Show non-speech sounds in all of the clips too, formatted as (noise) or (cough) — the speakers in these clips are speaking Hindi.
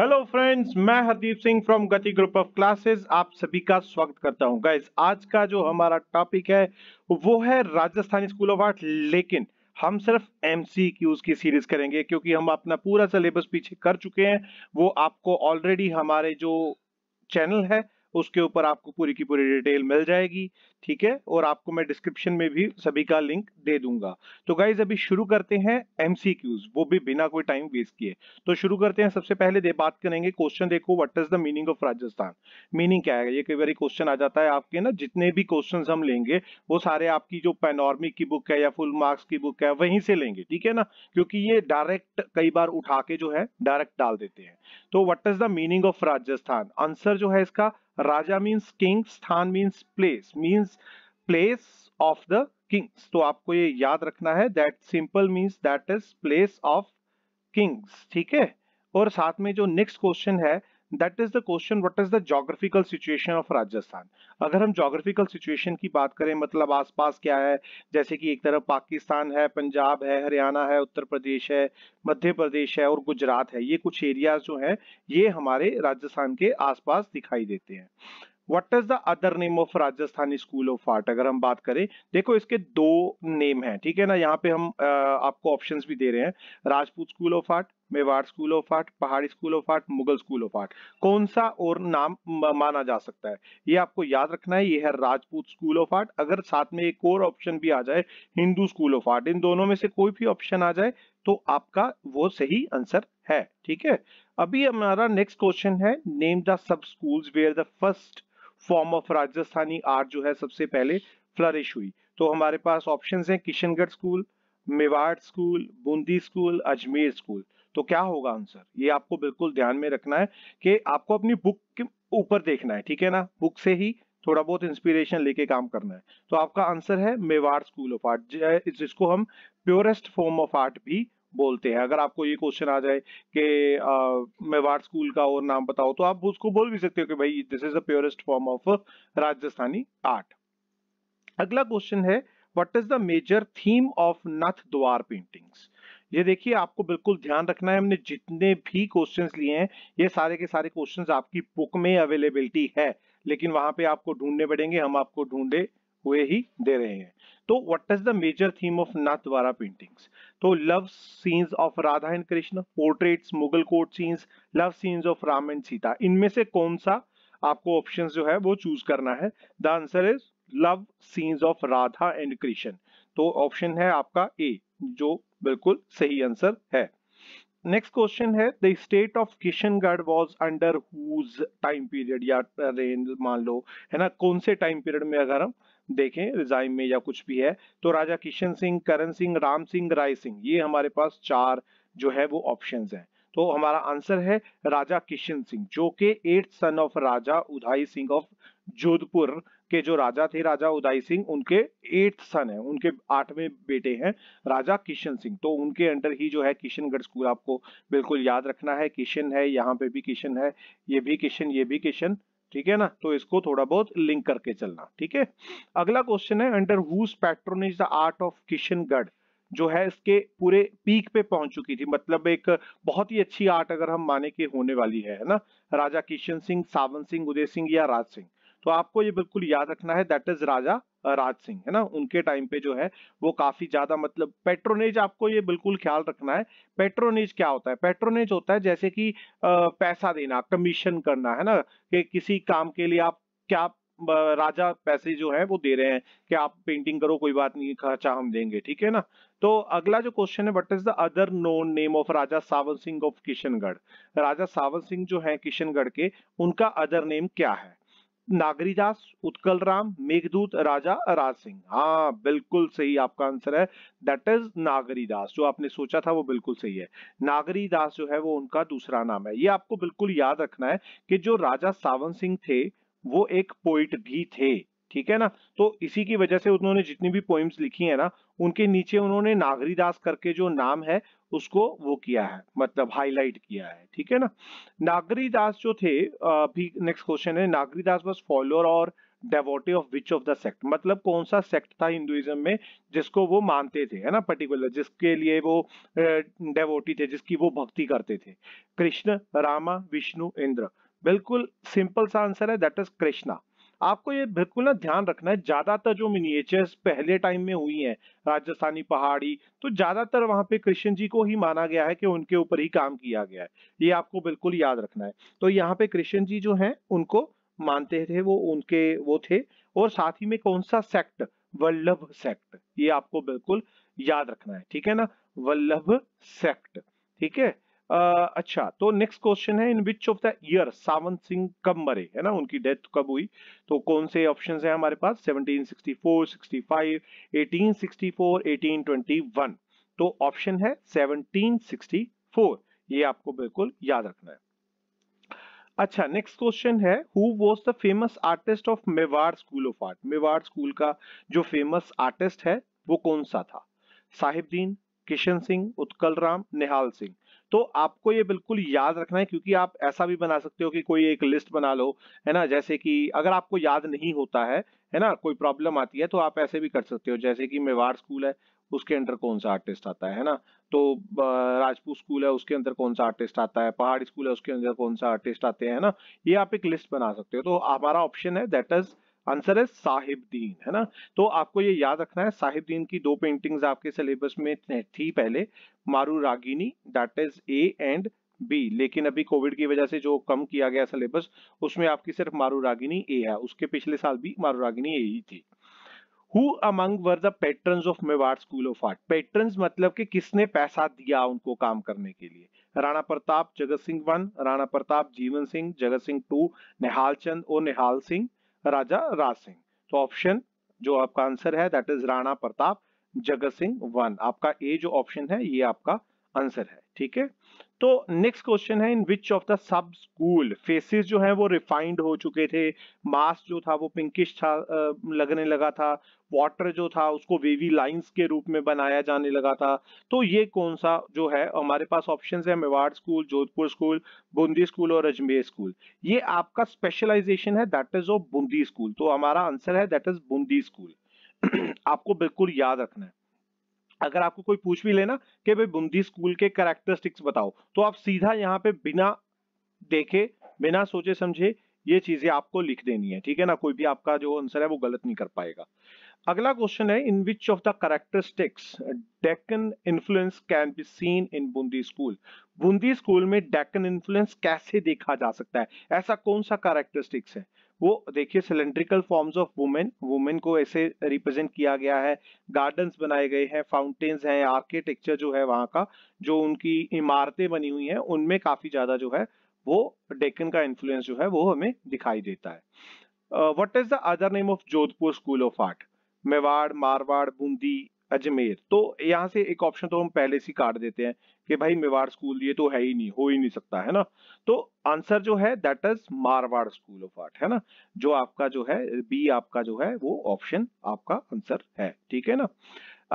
हेलो फ्रेंड्स मैं Hardeep Singh from Gati group of classes आप सभी का स्वागत करता हूं गाइस आज का जो हमारा टॉपिक है वो है राजस्थान स्कूल ऑफ आर्ट लेकिन हम सिर्फ एम की सीरीज करेंगे क्योंकि हम अपना पूरा सिलेबस पीछे कर चुके हैं वो आपको ऑलरेडी हमारे जो चैनल है उसके ऊपर आपको पूरी की पूरी डिटेल मिल जाएगी ठीक है और आपको मैं डिस्क्रिप्शन में भी सभी का लिंक दे दूंगा तो गाइज अभी शुरू करते हैं एमसीक्यूज वो भी बिना कोई टाइम वेस्ट किए तो शुरू करते हैं सबसे पहले दे बात करेंगे क्वेश्चन देखो what is the meaning of Rajasthan meaning क्या है ये कई बार क्वेश्चन आ जाता है आपके ना जितने भी क्वेश्चन हम लेंगे वो सारे आपकी जो पेनॉर्मिक की बुक है या फुल मार्क्स की बुक है वहीं से लेंगे ठीक है ना क्योंकि ये डायरेक्ट कई बार उठा के जो है डायरेक्ट डाल देते हैं तो what is the meaning of Rajasthan answer जो है इसका raja means king sthan means place means place of the kings तो आपको ये याद रखना है that simple means that is place of kings ठीक है और साथ में जो नेक्स्ट क्वेश्चन है that is the question what is the geographical situation of Rajasthan अगर हम जोग्राफिकल सिचुएशन की बात करें मतलब आसपास क्या है जैसे कि एक तरफ पाकिस्तान है पंजाब है हरियाणा है उत्तर प्रदेश है मध्य प्रदेश है और गुजरात है ये कुछ एरियाज जो है ये हमारे राजस्थान के आसपास दिखाई देते हैं what is the other name of Rajasthan school of art अगर हम बात करें देखो इसके दो नेम हैं ठीक है ना यहाँ पे हम आ, आपको ऑप्शंस भी दे रहे हैं Rajput school of art Mewar school of art Pahari school of art Mughal school of art कौन सा और नाम माना जा सकता है ये आपको याद रखना है ये है राजपूत स्कूल ऑफ आर्ट अगर साथ में एक और ऑप्शन भी आ जाए हिंदू स्कूल ऑफ आर्ट इन दोनों में से कोई भी ऑप्शन आ जाए तो आपका वो सही आंसर है ठीक है अभी हमारा नेक्स्ट क्वेश्चन है name the sub school where the first form of Rajasthani art जो है सबसे पहले फ्लरिश हुई तो हमारे पास ऑप्शंस हैं Kishangarh school Mewar school Bundi school Ajmer school तो क्या होगा आंसर ये आपको बिल्कुल ध्यान में रखना है कि आपको अपनी बुक के ऊपर देखना है ठीक है ना बुक से ही थोड़ा बहुत इंस्पिरेशन लेके काम करना है तो आपका आंसर है मेवाड़ स्कूल ऑफ आर्ट जिसको हम प्योरेस्ट फॉर्म ऑफ आर्ट भी बोलते हैं अगर आपको ये क्वेश्चन आ जाए कि मेवाड़ स्कूल का और नाम बताओ तो आप उसको बोल भी सकते हो कि भाई this is the purest form of Rajasthani art अगला क्वेश्चन है what is the major theme of Nathdwara paintings ये देखिए आपको बिल्कुल ध्यान रखना है हमने जितने भी क्वेश्चंस लिए हैं ये सारे के सारे क्वेश्चंस आपकी बुक में अवेलेबिलिटी है लेकिन वहां पे आपको ढूंढने पड़ेंगे हम आपको ढूंढे हुए ही दे रहे हैं तो what is the major theme of Nathdwara paintings तो love scenes of Radha and Krishna portraits Mughal court scenes love scenes of Ram and Sita इनमें से कौन सा आपको ऑप्शन जो है वो चूज करना है the answer is love scenes of Radha and Krishna तो ऑप्शन है आपका ए जो बिल्कुल सही आंसर है नेक्स्ट क्वेश्चन है the state of Kishangarh was under whose time period या रेन मान लो है ना कौन से टाइम पीरियड में अगर हम देखें रिजाइम में या कुछ भी है तो राजा किशन सिंह करण सिंह राम सिंह राय सिंह ये हमारे पास चार जो है वो ऑप्शन हैं तो हमारा आंसर है राजा किशन सिंह जो कि eighth son of Raja Udai Singh of Jodhpur के जो राजा थे राजा उदाई सिंह उनके एट सन है उनके आठवें बेटे हैं राजा किशन सिंह तो उनके अंडर ही जो है किशनगढ़ स्कूल आपको बिल्कुल याद रखना है किशन है यहाँ पे भी किशन है ये भी किशन ये भी किशन ठीक है ना तो इसको थोड़ा बहुत लिंक करके चलना ठीक है अगला क्वेश्चन है under whose is the art of Kishangarh जो है इसके पूरे पीक पे पहुंच चुकी थी मतलब एक बहुत ही अच्छी आर्ट अगर हम माने कि होने वाली है ना राजा किशन सिंह सावन सिंह उदय सिंह या राज सिंह तो आपको ये बिल्कुल याद रखना है दैट इज राजा राज सिंह है ना उनके टाइम पे जो है वो काफी ज्यादा मतलब पेट्रोनेज आपको ये बिल्कुल ख्याल रखना है पेट्रोनेज क्या होता है पेट्रोनेज होता है जैसे कि पैसा देना कमीशन करना है ना कि किसी काम के लिए आप क्या राजा पैसे जो है वो दे रहे हैं कि आप पेंटिंग करो कोई बात नहीं खर्चा हम देंगे ठीक है ना तो अगला जो क्वेश्चन है what is the other known name of Raja Sawan Singh of Kishangarh Raja Sawan Singh जो है किशनगढ़ के उनका अदर नेम क्या है नागरीदास उत्कल राम मेघदूत राजा राज सिंह हाँ बिल्कुल सही आपका आंसर है दैट इज नागरीदास जो आपने सोचा था वो बिल्कुल सही है नागरीदास जो है वो उनका दूसरा नाम है ये आपको बिल्कुल याद रखना है कि जो राजा सावन सिंह थे वो एक पोइट भी थे ठीक है ना तो इसी की वजह से उन्होंने जितनी भी पोइम्स लिखी है ना उनके नीचे उन्होंने नागरीदास करके जो नाम है उसको वो किया है मतलब हाईलाइट किया है ठीक है ना नागरीदास जो थे अभी नेक्स्ट क्वेश्चन है नागरीदास वॉज फॉलोअर और devotee of which of the sect मतलब कौन सा सेक्ट था हिंदुइज्म में जिसको वो मानते थे है ना पर्टिकुलर जिसके लिए वो डेवोटी थे जिसकी वो भक्ति करते थे कृष्ण रामा विष्णु इंद्र बिल्कुल सिंपल सा आंसर है दैट इज कृष्णा आपको ये बिल्कुल ना ध्यान रखना है ज्यादातर जो मिनिएचर्स पहले टाइम में हुई हैं राजस्थानी पहाड़ी तो ज्यादातर वहां पे कृष्ण जी को ही माना गया है कि उनके ऊपर ही काम किया गया है ये आपको बिल्कुल याद रखना है तो यहाँ पे कृष्ण जी जो हैं उनको मानते थे वो उनके वो थे और साथ ही में कौन सा सेक्ट वल्लभ सेक्ट ये आपको बिल्कुल याद रखना है ठीक है ना वल्लभ सेक्ट ठीक है अच्छा तो नेक्स्ट क्वेश्चन है in which of the year Sawant Singh कब मरे है ना उनकी डेथ कब हुई तो कौन से ऑप्शन है हमारे पास 1764, 65, 1864, 1821 तो ऑप्शन है 1764 ये आपको बिल्कुल याद रखना है अच्छा नेक्स्ट क्वेश्चन है who was the famous artist of Mewar school of art Mewar school का जो फेमस आर्टिस्ट है वो कौन सा था साहिबदीन किशन सिंह उत्कल राम निहाल सिंह तो आपको ये बिल्कुल याद रखना है क्योंकि आप ऐसा भी बना सकते हो कि कोई एक लिस्ट बना लो है ना जैसे कि अगर आपको याद नहीं होता है है ना कोई प्रॉब्लम आती है तो आप ऐसे भी कर सकते हो जैसे कि मेवाड़ स्कूल है उसके अंदर कौन सा आर्टिस्ट आता है है ना तो राजपूत स्कूल है उसके अंदर कौन सा आर्टिस्ट आता है पहाड़ स्कूल है उसके अंदर कौन सा आर्टिस्ट आते हैं ना ये आप एक लिस्ट बना सकते हो तो हमारा ऑप्शन है दैट इज आंसर है साहिबदीन है ना तो आपको ये याद रखना है साहिबदीन की दो पेंटिंग्स आपके सिलेबस में थी पहले Maru Ragini that is A and B लेकिन अभी कोविड की वजह से जो कम किया गया सिलेबस उसमें आपकी सिर्फ मारू रागिनी ए है उसके पिछले साल भी मारू रागिनी ए ही थी who among were the patron of Mewar school of art patron मतलब कि किसने पैसा दिया उनको काम करने के लिए राणा प्रताप जगत सिंह वन राणा प्रताप जीवन सिंह जगत सिंह टू निहाल चंद और निहाल सिंह राजा राज सिंह तो ऑप्शन जो आपका आंसर है दैट इज राणा प्रताप जगत सिंह वन आपका ए जो ऑप्शन है ये आपका आंसर है ठीक है तो नेक्स्ट क्वेश्चन है in which of the sub school faces जो है वो रिफाइंड हो चुके थे मास जो था वो पिंकिश था लगने लगा था वाटर जो था उसको वेवी लाइंस के रूप में बनाया जाने लगा था तो ये कौन सा जो है हमारे पास ऑप्शन है Mewar school Jodhpur school Bundi school और अजमेर स्कूल ये आपका स्पेशलाइजेशन है that is of Bundi school तो हमारा आंसर है दैट इज बूंदी स्कूल (clears throat) आपको बिल्कुल याद रखना है अगर आपको कोई पूछ भी लेना कि भाई बुंदी स्कूल के करेक्टरिस्टिक्स बताओ तो आप सीधा यहाँ पे बिना देखे बिना सोचे समझे ये चीजें आपको लिख देनी है ठीक है ना कोई भी आपका जो आंसर है वो गलत नहीं कर पाएगा अगला क्वेश्चन है in which of the characteristics Deccan influence can be seen in Bundi school Bundi school में डेकन इन्फ्लुएंस कैसे देखा जा सकता है ऐसा कौन सा करेक्टरिस्टिक्स है वो देखिए cylindrical forms of women women को ऐसे रिप्रेजेंट किया गया है गार्डन्स बनाए गए हैं फाउंटेन्स हैं आर्किटेक्चर जो है वहाँ का जो उनकी इमारतें बनी हुई हैं उनमें काफ़ी ज़्यादा जो है वो डेकन का इन्फ्लुएंस जो है वो हमें दिखाई देता है what is the other name of Jodhpur school of art Mewar Marwar Bundi Ajmer तो यहाँ से एक ऑप्शन तो हम पहले से काट देते हैं कि भाई मेवाड़ स्कूल ये तो है ही नहीं हो ही नहीं सकता है ना तो आंसर जो है that is Marwar school of art है ना जो आपका जो है बी आपका जो है वो ऑप्शन आपका आंसर है ठीक है ना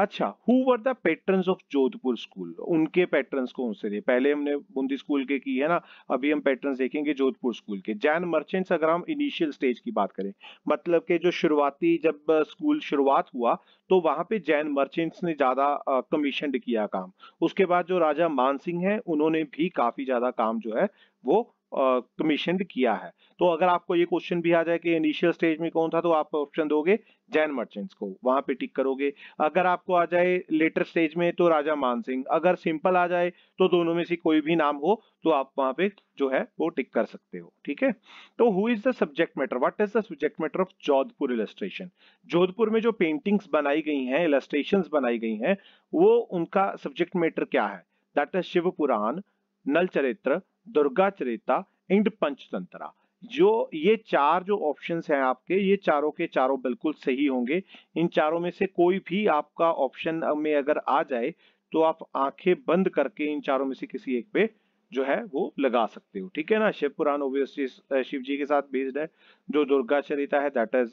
अच्छा who were the patron of Jodhpur school उनके पैटर्न कौन से थे पहले हमने बूंदी स्कूल के की है ना अभी हम पैटर्न देखेंगे जोधपुर स्कूल के जैन मर्चेंट्स अगर हम इनिशियल स्टेज की बात करें मतलब के जो शुरुआती जब स्कूल शुरुआत हुआ तो वहां पे जैन मर्चेंट्स ने ज्यादा कमीशन किया काम उसके बाद जो राजा मानसिंह है उन्होंने भी काफी ज्यादा काम जो है वो कमीशन किया है तो अगर आपको ये क्वेश्चन भी आ जाए कि इनिशियल स्टेज में कौन था तो आप ऑप्शन दोगे जैन मर्चेंट्स को वहां पे टिक करोगे अगर आपको आ जाए लेटर स्टेज में तो राजा मानसिंह अगर सिंपल आ जाए तो दोनों में से कोई भी नाम हो तो आप वहां पे जो है वो टिक कर सकते हो ठीक है तो who is the subject matter what is the subject matter of Jodhpur illustration Jodhpur में जो पेंटिंग्स बनाई गई हैं इलेस्ट्रेशन बनाई गई हैं वो उनका सब्जेक्ट मैटर क्या है that is Shiv Puran Nal Charitra Durga चरिता and Panchatantra जो ये चार जो ऑप्शंस हैं आपके ये चारों के चारों बिल्कुल सही होंगे इन चारों में से कोई भी आपका ऑप्शन में अगर आ जाए तो आप आंखें बंद करके इन चारों में से किसी एक पे जो है वो लगा सकते हो ठीक है ना शिव पुराण ओबियसली शिव जी के साथ बेस्ड है जो दुर्गा चरिता है दैट इज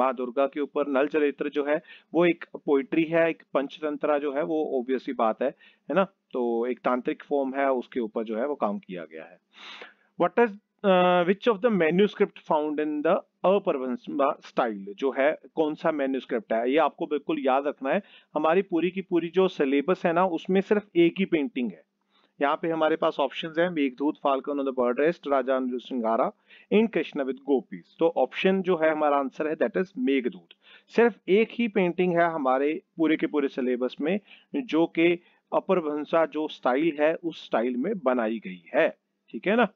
माँ दुर्गा के ऊपर नल चरित्र जो है वो एक पोइट्री है एक पंचतंत्रा जो है वो ओबियसली बात है है ना तो एक तांत्रिक फॉर्म है उसके ऊपर जो है वो काम किया गया है what is which of the manuscript found in the Apabhramsha style जो है कौन सा मेन्यूस्क्रिप्ट है ये आपको बिल्कुल याद रखना है हमारी पूरी की पूरी जो सिलेबस है ना उसमें सिर्फ एक ही पेंटिंग है यहाँ पे हमारे पास ऑप्शन है Meghdoot falcon on the bird rest Raja Singara in Krishna with gopis तो ऑप्शन जो है हमारा आंसर है दैट इज मेघदूत सिर्फ एक ही पेंटिंग है हमारे पूरे के पूरे सिलेबस में जो के अपर भंसा जो स्टाइल है उस स्टाइल में बनाई गई है ठीक है ना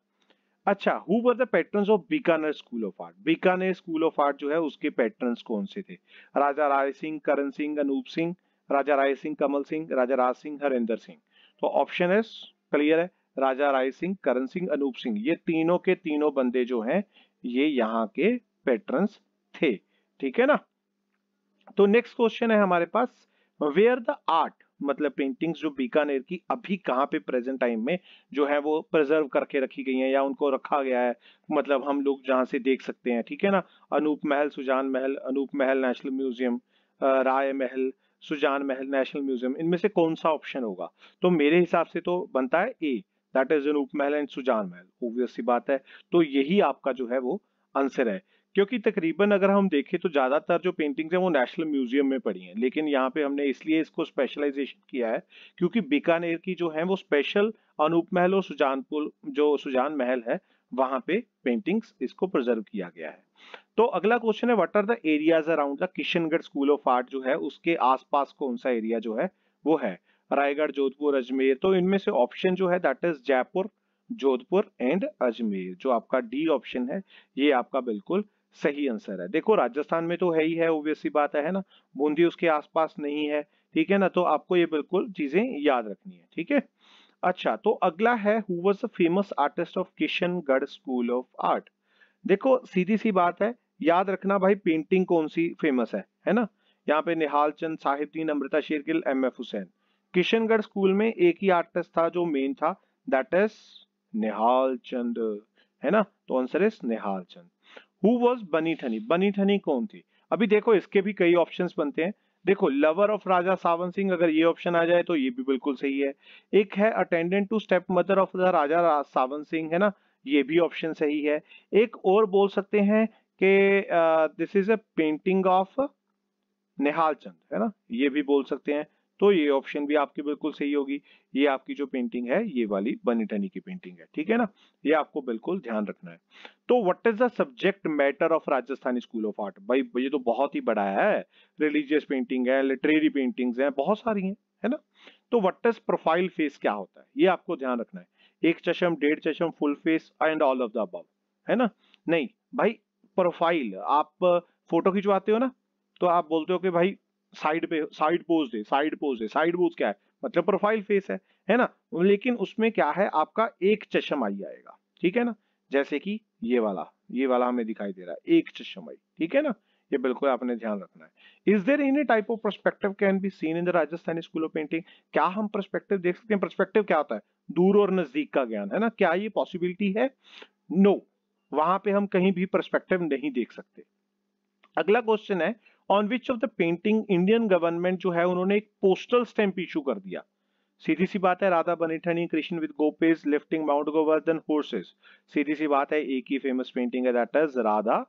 अच्छा who were the patron of Bikaner school of art Bikaner school of art जो है उसके पैटर्न कौन से थे राजा राय सिंह करण सिंह अनूप सिंह राजा राय सिंह कमल सिंह राजा राज सिंह हरेंद्र सिंह तो ऑप्शन है क्लियर है राजा राय सिंह करण सिंह अनूप सिंह ये तीनों के तीनों बंदे जो हैं ये यहाँ के पेट्रंस थे ठीक है ना तो नेक्स्ट क्वेश्चन है हमारे पास वेयर द आर्ट मतलब पेंटिंग्स जो बीकानेर की अभी कहाँ पे प्रेजेंट टाइम में जो है वो प्रिजर्व करके रखी गई हैं या उनको रखा गया है मतलब हम लोग जहां से देख सकते हैं ठीक है ना अनूप महल सुजान महल अनूप महल नेशनल म्यूजियम राय महल सुजान महल नेशनल म्यूजियम इनमें से कौन सा ऑप्शन होगा तो मेरे हिसाब से तो बनता है ए दैट इज रूप महल एंड सुजान महल ओबियसली बात है तो यही आपका जो है वो आंसर है क्योंकि तकरीबन अगर हम देखें तो ज़्यादातर जो पेंटिंग्स हैं वो नेशनल म्यूजियम में पड़ी हैं लेकिन यहाँ पे हमने इसलिए इसको स्पेशलाइजेशन किया है क्योंकि बीकानेर की जो है वो स्पेशल अनूप महल और सुजानपुर जो सुजान महल है वहां पे पेंटिंग्स इसको प्रिजर्व किया गया है तो अगला क्वेश्चन है what are the areas around the Kishangarh school of art जो है उसके आसपास कौन सा एरिया जो है वो है रायगढ़ जोधपुर अजमेर तो इनमें से ऑप्शन जो है that is Jaipur Jodhpur and Ajmer जो आपका डी ऑप्शन है ये आपका बिल्कुल सही आंसर है देखो राजस्थान में तो है ही है ओबियसली बात है ना बूंदी उसके आसपास नहीं है ठीक है ना तो आपको ये बिल्कुल चीजें याद रखनी है ठीक है अच्छा तो अगला है who was a famous artist of Kishangarh school of art देखो सीधी सी बात है याद रखना भाई पेंटिंग कौन सी फेमस है है ना यहाँ पे Nihal Chand Sahibdin Amrita Shergil M F Hussain Kishangarh school में एक ही आर्टिस्ट था जो मेन था दैट इज निहाल चंद है ना तो answer is Nihal Chand who was Bani Thani बनी थनी कौन थी अभी देखो इसके भी कई ऑप्शन बनते हैं देखो लवर ऑफ राजा सावन सिंह अगर ये ऑप्शन आ जाए तो ये भी बिल्कुल सही है एक है attendant to step mother of the Raja Sawan Singh है ना ये भी ऑप्शन सही है एक और बोल सकते हैं कि this is a painting of Nihal Chand है ना ये भी बोल सकते हैं तो ये ऑप्शन भी आपकी बिल्कुल सही होगी ये आपकी जो पेंटिंग है ये वाली बनी की पेंटिंग है ठीक है ना ये आपको बिल्कुल ध्यान रखना है तो what is the subject matter of Rajasthani school of art भाई ये तो बहुत ही बड़ा है रिलीजियस पेंटिंग है लिटरेरी पेंटिंग्स हैं बहुत सारी हैं है ना तो वट इज प्रोफाइल फेस क्या होता है ये आपको ध्यान रखना है एक चशम डेढ़ चशम full face and all of the above है ना नहीं भाई प्रोफाइल आप फोटो खिंचवाते हो ना तो आप बोलते हो कि भाई साइड पे साइड पोज दे साइड पोज दे साइड पोज क्या है मतलब प्रोफाइल फेस है है ना लेकिन उसमें क्या है आपका एक चश्म आई आएगा ठीक है ना जैसे कि ये वाला ये वाला हमें दिखाई दे रहा है एक चश्म आई ठीक है ना ये बिल्कुल आपने ध्यान रखना है is there any type of perspective can be seen in the Rajasthani school of painting क्या हम परस्पेक्टिव देख सकते हैं परस्पेक्टिव क्या होता है दूर और नजदीक का ज्ञान है ना क्या ये पॉसिबिलिटी है नो no. वहां पे हम कहीं भी परस्पेक्टिव नहीं देख सकते अगला क्वेश्चन है on which of the painting Indian government जो है उन्होंने एक पोस्टल स्टैंप इशू कर दिया सीधी सी बात है राधा बनिठनी कृष्ण विद गोपेज लिफ्टिंग माउंट गोवर्धन हॉर्सेस सीधी सी बात है एक ही फेमस पेंटिंग है दैट इज राधा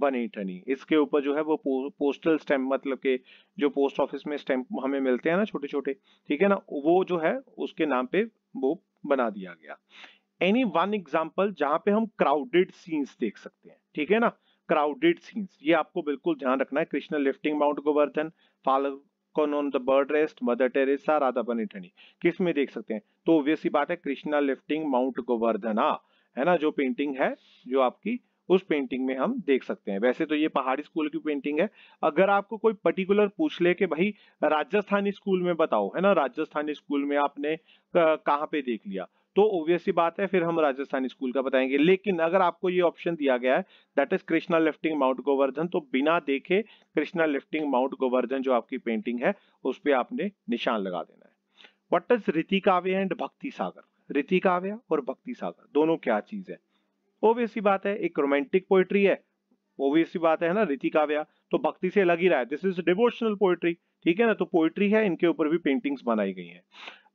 बनेठनी इसके ऊपर जो है वो पो, पोस्टल स्टैम्प मतलब के जो पोस्ट ऑफिस में स्टैंप हमें मिलते हैं ना छोटे छोटे ठीक है ना वो जो है उसके नाम पे वो बना दिया गया एनी वन एग्जाम्पल जहां पे हम क्राउडेड सीन्स देख सकते हैं ठीक है ना क्राउडेड सीन्स ये आपको बिल्कुल ध्यान रखना है Krishna lifting mount Govardhan falcon on the bird rest mother Teresa Radha Bani Thani किस में देख सकते हैं तो ऑब्वियस बात है कृष्णा लिफ्टिंग माउंट गोवर्धना है ना जो पेंटिंग है जो आपकी उस पेंटिंग में हम देख सकते हैं वैसे तो ये पहाड़ी स्कूल की पेंटिंग है अगर आपको कोई पर्टिकुलर पूछ ले कि भाई राजस्थानी स्कूल में बताओ है ना राजस्थानी स्कूल में आपने कहाँ पे देख लिया तो ओबियस ही बात है फिर हम राजस्थान स्कूल का बताएंगे लेकिन अगर आपको ये ऑप्शन दिया गया है that is Krishna lifting mount Govardhan तो बिना देखे कृष्णा लिफ्टिंग माउंट गोवर्धन जो आपकी पेंटिंग है उस पर आपने निशान लगा देना है वट इज रीति काव्य एंड भक्ति सागर रीति काव्य और भक्ति सागर दोनों क्या चीज है ओबियस ही बात है एक रोमांटिक पोइट्री है ओबियस ही बात है ना रीति काव्य तो भक्ति से लग ही रहा है दिस इज डिवोशनल पोइट्री ठीक है ना तो पोइट्री है इनके ऊपर भी पेंटिंग्स बनाई गई हैं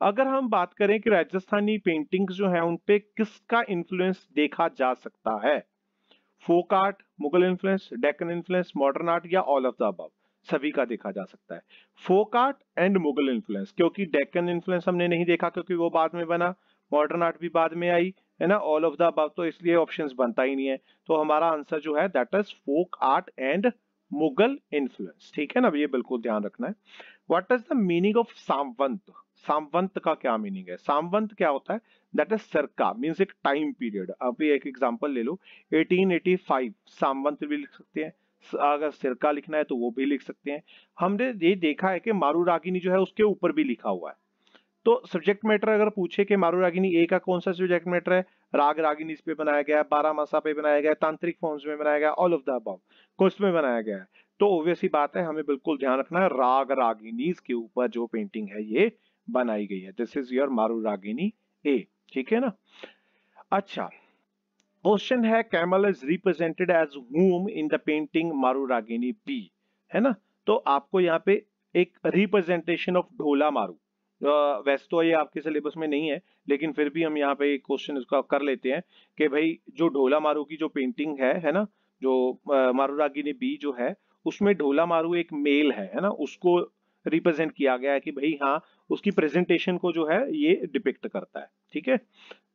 अगर हम बात करें कि राजस्थानी पेंटिंग्स जो है उनपे किसका इन्फ्लुएंस देखा जा सकता है folk art Mughal influence Deccan influence modern art या ऑल ऑफ द अब सभी का देखा जा सकता है folk art and Mughal influence क्योंकि डेकन इन्फ्लुएंस हमने नहीं देखा क्योंकि वो बाद में बना मॉडर्न आर्ट भी बाद में आई है ना ऑल ऑफ द अब तो इसलिए ऑप्शन बनता ही नहीं है तो हमारा आंसर जो है that is folk art and Mughal influence ठीक है ना ये बिल्कुल ध्यान रखना है what is the meaning of सामवंत सामवंत का क्या मीनिंग है सामवंत क्या होता है दैट इज सरका मीन्स एक टाइम पीरियड अभी एक एग्जाम्पल ले लो 1885 सामवंत भी लिख सकते हैं अगर सिरका लिखना है तो वो भी लिख सकते हैं हमने ये देखा है कि मारू रागिनी जो है उसके ऊपर भी लिखा हुआ है तो सब्जेक्ट मैटर अगर पूछे कि मारू रागिनी ए का कौन सा सब्जेक्ट मैटर है राग रागिनी पे बनाया गया है बारह मासा पे बनाया गया है तांत्रिक फॉर्म्स में बनाया गया ऑल ऑफ द अबव कुछ में बनाया गया है तो ऑब्वियसली बात है हमें बिल्कुल ध्यान रखना है राग रागिनी के ऊपर जो पेंटिंग है ये बनाई गई है दिस इज योर मारू रागिनी ए ठीक है ना अच्छा क्वेश्चन है camel is represented as home in the painting Maru Ragini B है ना तो आपको यहाँ पे एक रिप्रेजेंटेशन ऑफ ढोला मारू वैसे तो ये आपके सिलेबस में नहीं है लेकिन फिर भी हम यहाँ पे क्वेश्चन इसका कर लेते हैं कि भाई जो ढोला मारू की जो पेंटिंग है है ना जो मारू रागिनी बी जो है उसमें ढोला मारू एक मेल है है ना उसको रिप्रेजेंट किया गया है कि भाई हाँ उसकी प्रेजेंटेशन को जो है ये डिपिक्ट करता है ठीक है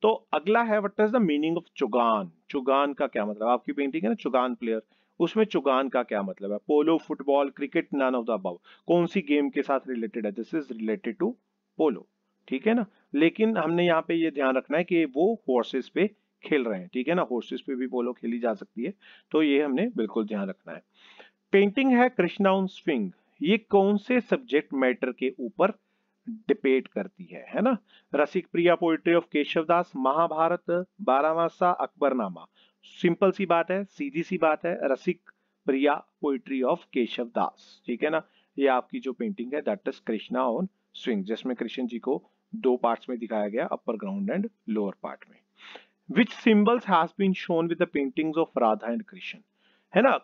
तो अगला है what is the meaning of चुगान चुगान का क्या मतलब आपकी पेंटिंग है ना चुगान प्लेयर उसमें चुगान का क्या मतलब है polo football cricket none of the above कौन सी गेम के साथ रिलेटेड है this is related to polo ठीक है ना लेकिन हमने यहाँ पे ये ध्यान रखना है कि वो हॉर्सेस पे खेल रहे हैं ठीक है ना हॉर्सेस पे भी पोलो खेली जा सकती है तो ये हमने बिल्कुल ध्यान रखना है पेंटिंग है कृष्णाउन स्विंग ये कौन से सब्जेक्ट मैटर के ऊपर डिपेट करती है है ना Rasik Priya poetry of Keshavdas Mahabharat Baramasa Akbarnama simple सी बात है सीधी सी बात है रसिक प्रिया पोइट्री ऑफ केशवदास ठीक है ना ये आपकी जो पेंटिंग है that is Krishna on swing जिसमें कृष्ण जी को दो पार्ट्स में दिखाया गया upper ground and lower part में which symbols has been shown with the paintings of Radha and Krishna है ना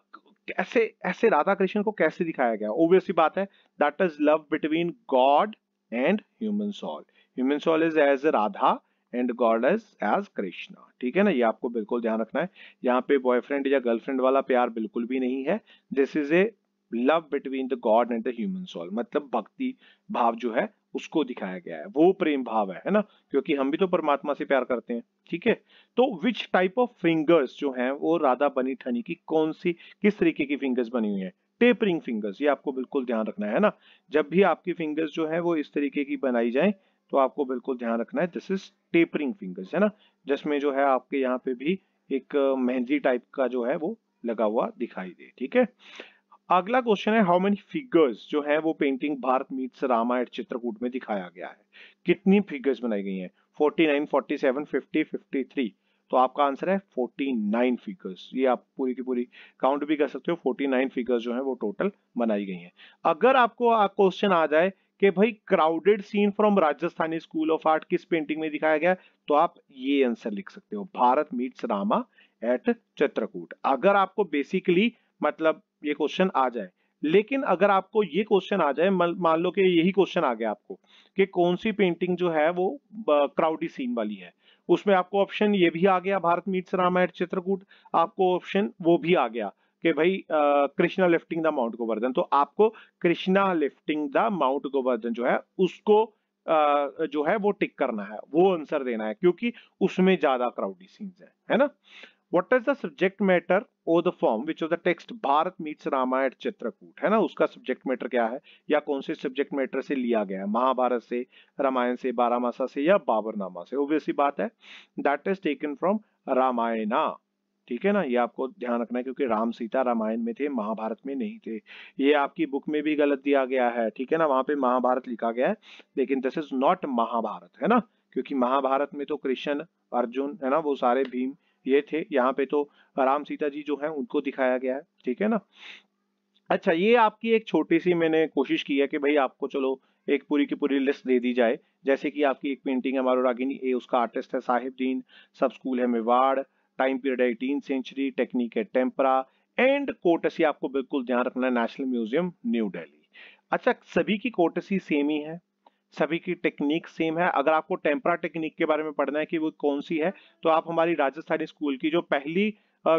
ऐसे ऐसे राधा कृष्ण को कैसे दिखाया गया ओब्वियसली बात है that is love between god and human soul human soul is as Radha and god as as Krishna ठीक है ना ये आपको बिल्कुल ध्यान रखना है यहाँ पे बॉयफ्रेंड या गर्लफ्रेंड वाला प्यार बिल्कुल भी नहीं है this is a love between the god and the human soul मतलब भक्ति भाव जो है उसको दिखाया गया है वो प्रेम भाव है है ना क्योंकि हम भी तो परमात्मा से प्यार करते हैं ठीक है तो विच टाइप ऑफ फिंगर्स जो हैं वो राधा बनी ठनी की कौन सी किस तरीके की फिंगर्स बनी हुई है टेपरिंग फिंगर्स ये आपको बिल्कुल ध्यान रखना है ना जब भी आपकी फिंगर्स जो है वो इस तरीके की बनाई जाए तो आपको बिल्कुल ध्यान रखना है दिस इज टेपरिंग फिंगर्स है ना जिसमें जो है आपके यहाँ पे भी एक मेहंदी टाइप का जो है वो लगा हुआ दिखाई दे ठीक है अगला क्वेश्चन है हाउ मेनी फिगर्स जो है वो painting Bharat meet Rama at Chitrakoot में दिखाया गया है कितनी फिगर्स बनाई गई हैं 49, 47, 50, 53 तो आपका आंसर है 49 फिगर्स ये आप पूरी की पूरी काउंट भी कर सकते हो 49 फिगर्स जो है वो टोटल बनाई गई हैं अगर आपको क्वेश्चन आ जाए कि भाई crowded scene from Rajasthani school of art किस पेंटिंग में दिखाया गया तो आप ये आंसर लिख सकते हो भारत मीट्स रामा एट चित्रकूट अगर आपको बेसिकली मतलब ये क्वेश्चन आ जाए लेकिन अगर आपको ये क्वेश्चन आ जाए मान लो कि यही क्वेश्चन आ गया आपको कि कौन सी पेंटिंग जो है वो क्राउडी सीन वाली है उसमें आपको ऑप्शन ये भी आ गया भारत मीट्स रामायण चित्रकूट आपको ऑप्शन वो भी आ गया कि भाई Krishna lifting the mount Govardhan तो आपको Krishna lifting the mount Govardhan जो है उसको आ, जो है वो टिक करना है वो आंसर देना है क्योंकि उसमें ज्यादा क्राउडी सीन्स है है ना What is the subject matter or the form which of the text Bharat meets Ramayan Chitrakoot है ना उसका subject matter क्या है या कौन से subject matter से लिया गया है महाभारत से रामायण से बारामासा से या बाबरनामा से obviously बात है that is taken from रामायणा ठीक है ना ये आपको ध्यान रखना है क्योंकि राम सीता रामायण में थे महाभारत में नहीं थे ये आपकी बुक में भी गलत दिया गया है ठीक है ना वहां पे महाभारत लिखा गया है लेकिन दिस इज नॉट महाभारत है ना क्योंकि महाभारत में तो कृष्ण अर्जुन है ना वो सारे भीम ये थे यहाँ पे तो राम सीता जी जो है उनको दिखाया गया है ठीक है ना अच्छा ये आपकी एक छोटी सी मैंने कोशिश की है कि भाई आपको चलो एक पूरी की पूरी लिस्ट दे दी जाए जैसे कि आपकी एक पेंटिंग है मारो रागिनी ए उसका आर्टिस्ट है साहिब दीन सब स्कूल है मेवाड़ टाइम पीरियड है एटीन सेंचुरी टेक्निक है टेम्परा एंड कोटसी आपको बिल्कुल ध्यान रखना है नेशनल म्यूजियम न्यू दिल्ली अच्छा सभी की कोटसी सेम ही है सभी की टेक्निक सेम है अगर आपको टेम्परा टेक्निक के बारे में पढ़ना है कि वो कौन सी है तो आप हमारी राजस्थानी स्कूल की जो पहली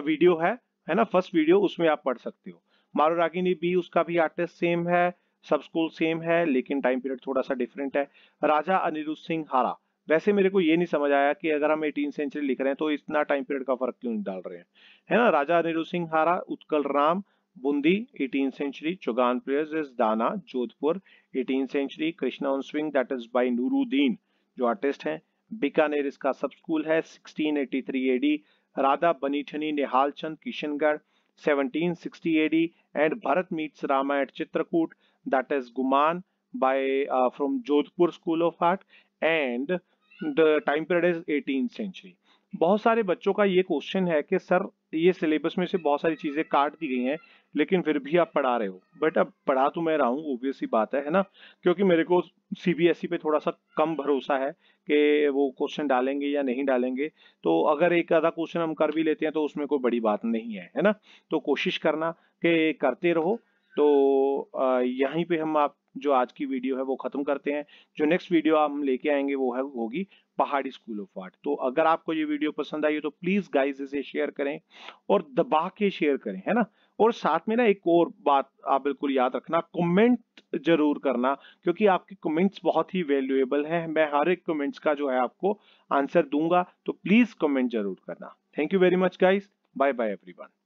वीडियो है है ना फर्स्ट वीडियो उसमें आप पढ़ सकते हो मारो रागिनी भी उसका भी आर्टिस्ट सेम है सब स्कूल सेम है लेकिन टाइम पीरियड थोड़ा सा डिफरेंट है राजा अनिरुद्ध सिंह हारा वैसे मेरे को ये नहीं समझ आया कि अगर हम एटीन सेंचुरी लिख रहे हैं तो इतना टाइम पीरियड का फर्क क्यों डाल रहे हैं है ना राजा अनिरुद्ध सिंह हारा उत्कल राम बूंदी एटीन सेंचुरी चौगान players is Dana Jodhpur eighteen century Krishna on swing that is by Nuruddin जो आर्टिस्ट हैं बीकानेर इसका सब स्कूल है 1683 AD Radha Bani Thani Nihal Chand Kishangarh 1760 AD and Bharat meets Rama at Chitrakoot that is Guman by from Jodhpur school of art and the time period is eighteen century बहुत सारे बच्चों का ये क्वेश्चन है कि सर ये सिलेबस में से बहुत सारी चीजें काट दी गई हैं लेकिन फिर भी आप पढ़ा रहे हो बट अब पढ़ा तो मैं रहा हूँ ओबियसली बात है है ना क्योंकि मेरे को सीबीएसई e पे थोड़ा सा कम भरोसा है कि वो क्वेश्चन डालेंगे या नहीं डालेंगे तो अगर एक आधा क्वेश्चन हम कर भी लेते हैं तो उसमें कोई बड़ी बात नहीं है है ना तो कोशिश करना कि करते रहो तो यहीं पे हम आप जो आज की वीडियो है वो खत्म करते हैं जो नेक्स्ट वीडियो हम लेके आएंगे वो है होगी पहाड़ी स्कूल ऑफ आर्ट तो अगर आपको ये वीडियो पसंद आई हो तो प्लीज गाइज इसे शेयर करें और दबा के शेयर करें है ना और साथ में ना एक और बात आप बिल्कुल याद रखना कमेंट जरूर करना क्योंकि आपके कमेंट्स बहुत ही वैल्यूएबल हैं मैं हर एक कमेंट्स का जो है आपको आंसर दूंगा तो प्लीज कमेंट जरूर करना thank you very much guys bye bye everyone